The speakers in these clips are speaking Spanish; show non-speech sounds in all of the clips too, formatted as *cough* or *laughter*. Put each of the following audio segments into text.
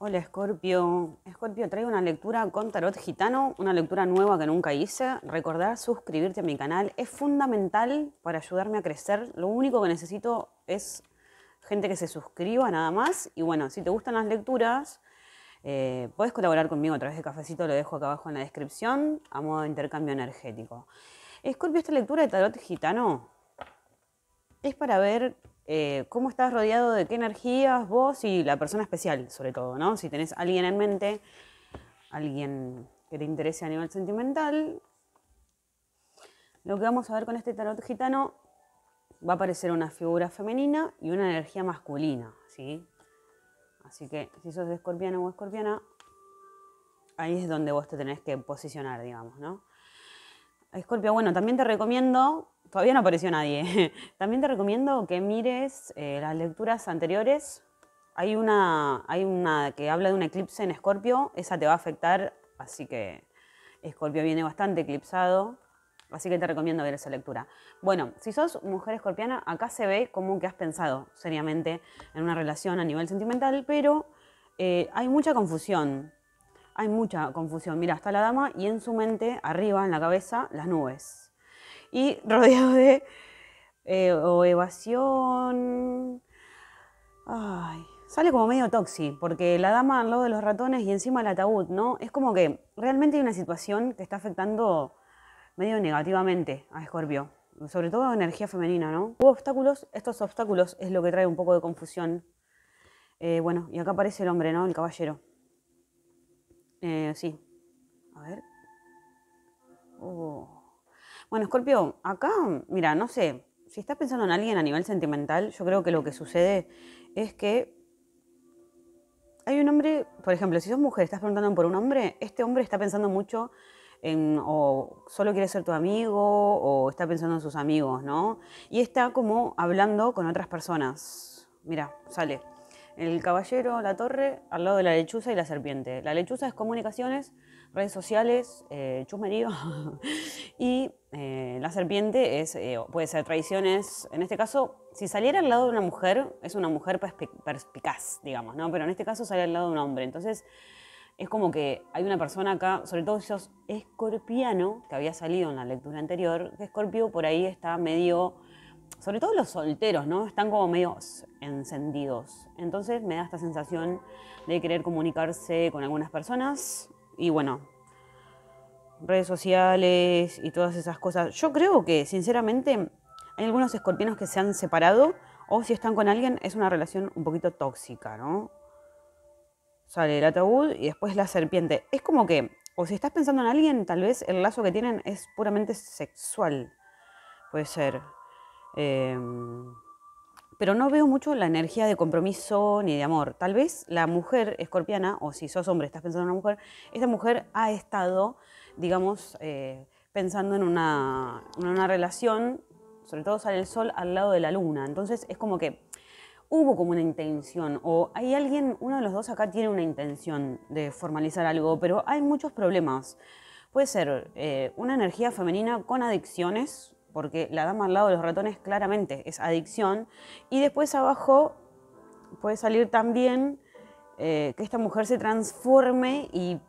Hola Scorpio. Scorpio traigo una lectura con tarot gitano, una lectura nueva que nunca hice. Recordar suscribirte a mi canal es fundamental para ayudarme a crecer. Lo único que necesito es gente que se suscriba nada más. Y bueno, si te gustan las lecturas, eh, puedes colaborar conmigo a través de Cafecito, lo dejo acá abajo en la descripción, a modo de intercambio energético. Scorpio, esta lectura de tarot gitano es para ver eh, cómo estás rodeado de qué energías vos y la persona especial, sobre todo, ¿no? Si tenés alguien en mente, alguien que te interese a nivel sentimental, lo que vamos a ver con este tarot gitano va a aparecer una figura femenina y una energía masculina, ¿sí? Así que si sos escorpiano o escorpiana, ahí es donde vos te tenés que posicionar, digamos, ¿no? Escorpio, ah, bueno, también te recomiendo, todavía no apareció nadie, *laughs* también te recomiendo que mires eh, las lecturas anteriores. Hay una, hay una que habla de un eclipse en Escorpio, esa te va a afectar, así que Escorpio viene bastante eclipsado, así que te recomiendo ver esa lectura. Bueno, si sos mujer escorpiana, acá se ve como que has pensado seriamente en una relación a nivel sentimental, pero eh, hay mucha confusión hay mucha confusión. Mira, está la dama y en su mente, arriba, en la cabeza, las nubes. Y *laughs* rodeado de evasión. Eh, Ay, sale como medio toxi, porque la dama al lado de los ratones y encima el ataúd, ¿no? Es como que realmente hay una situación que está afectando medio negativamente a Escorpio. Sobre todo energía femenina, ¿no? Hubo obstáculos, estos obstáculos es lo que trae un poco de confusión. Eh, bueno, y acá aparece el hombre, ¿no? El caballero. Eh, sí. A ver. Oh. Bueno, Scorpio, acá, mira, no sé, si estás pensando en alguien a nivel sentimental, yo creo que lo que sucede es que hay un hombre, por ejemplo, si sos mujer, estás preguntando por un hombre, este hombre está pensando mucho en, o solo quiere ser tu amigo, o está pensando en sus amigos, ¿no? Y está como hablando con otras personas. Mira, sale. El caballero, la torre, al lado de la lechuza y la serpiente. La lechuza es comunicaciones, redes sociales, eh, *laughs* y eh, la serpiente es, eh, puede ser traiciones. En este caso, si saliera al lado de una mujer, es una mujer perspicaz, digamos, ¿no? Pero en este caso sale al lado de un hombre. Entonces, es como que hay una persona acá, sobre todo si sos escorpiano, que había salido en la lectura anterior, que Escorpio por ahí está medio sobre todo los solteros, ¿no? Están como medio encendidos. Entonces me da esta sensación de querer comunicarse con algunas personas y bueno, redes sociales y todas esas cosas. Yo creo que, sinceramente, hay algunos escorpiones que se han separado o si están con alguien es una relación un poquito tóxica, ¿no? Sale el ataúd y después la serpiente. Es como que, o si estás pensando en alguien, tal vez el lazo que tienen es puramente sexual. Puede ser. Em, pero no veo mucho la energía de compromiso ni de amor. Tal vez la mujer escorpiana, o si sos hombre, estás pensando en una mujer, esta mujer ha estado, digamos, eh, pensando en una, relación, sobre todo sale el sol al lado de la luna. Entonces es como que hubo como una intención, o hay alguien, uno de los dos acá tiene una intención de formalizar algo, pero hay muchos problemas. Puede ser eh, una energía femenina con adicciones, porque la dama al lado de los ratones claramente es adicción. Y después abajo puede salir también eh, que esta mujer se transforme y,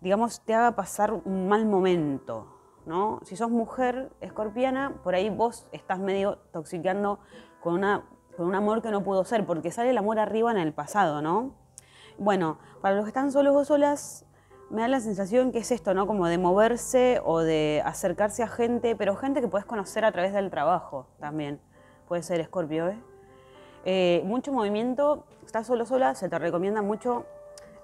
digamos, te haga pasar un mal momento. ¿no? Si sos mujer escorpiana, por ahí vos estás medio toxicando con, una, con un amor que no pudo ser, porque sale el amor arriba en el pasado, ¿no? Bueno, para los que están solos o solas, me da la sensación que es esto, ¿no? Como de moverse o de acercarse a gente, pero gente que puedes conocer a través del trabajo también. Puede ser Scorpio, ¿eh? eh mucho movimiento, estás solo sola, se te recomienda mucho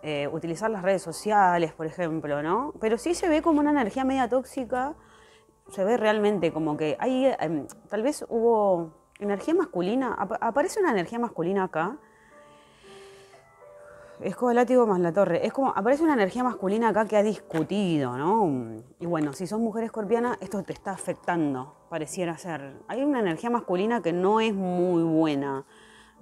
eh, utilizar las redes sociales, por ejemplo, ¿no? Pero sí se ve como una energía media tóxica, se ve realmente como que hay, em, tal vez hubo energía masculina, aparece una energía masculina acá, Escoba látigo más la torre. Es como, aparece una energía masculina acá que ha discutido, ¿no? Y bueno, si sos mujer escorpiana, esto te está afectando, pareciera ser. Hay una energía masculina que no es muy buena.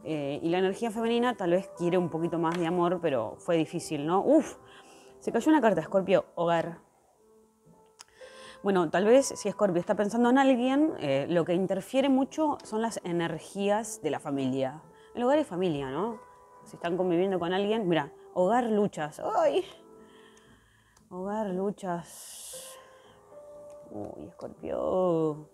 Eh, y la energía femenina tal vez quiere un poquito más de amor, pero fue difícil, ¿no? Uf, se cayó una carta, Escorpio, hogar. Bueno, tal vez si Escorpio está pensando en alguien, eh, lo que interfiere mucho son las energías de la familia. El hogar es familia, ¿no? si están conviviendo con alguien, mira, hogar luchas. ¡Ay! Hogar luchas. Uy, Escorpio.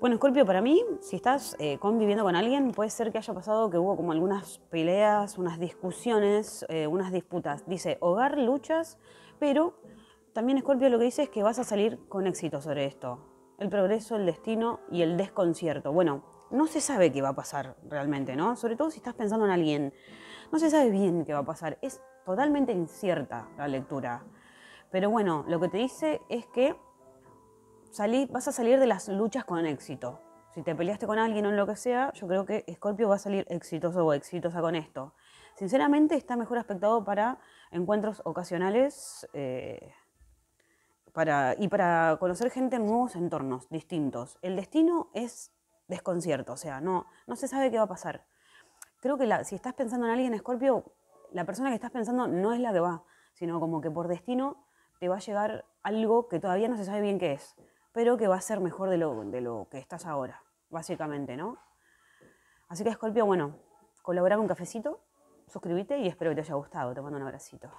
Bueno, Escorpio, para mí, si estás eh, conviviendo con alguien, puede ser que haya pasado que hubo como algunas peleas, unas discusiones, eh, unas disputas. Dice hogar, luchas, pero también Escorpio lo que dice es que vas a salir con éxito sobre esto. El progreso, el destino y el desconcierto. Bueno, no se sabe qué va a pasar realmente, ¿no? Sobre todo si estás pensando en alguien, no se sabe bien qué va a pasar. Es totalmente incierta la lectura. Pero bueno, lo que te dice es que salí, vas a salir de las luchas con éxito. Si te peleaste con alguien o en lo que sea, yo creo que Scorpio va a salir exitoso o exitosa con esto. Sinceramente está mejor aspectado para encuentros ocasionales eh, para, y para conocer gente en nuevos entornos distintos. El destino es desconcierto, o sea, no, no se sabe qué va a pasar. Creo que si estás pensando en alguien, Escorpio, la persona que estás pensando no es la que va, sino como que por destino te va a llegar algo que todavía no se sabe bien qué es, pero que va a ser mejor de lo, de lo que estás ahora, básicamente, ¿no? Así que, Escorpio, bueno, colabora con cafecito, suscríbete y espero que te haya gustado. Te mando un abracito.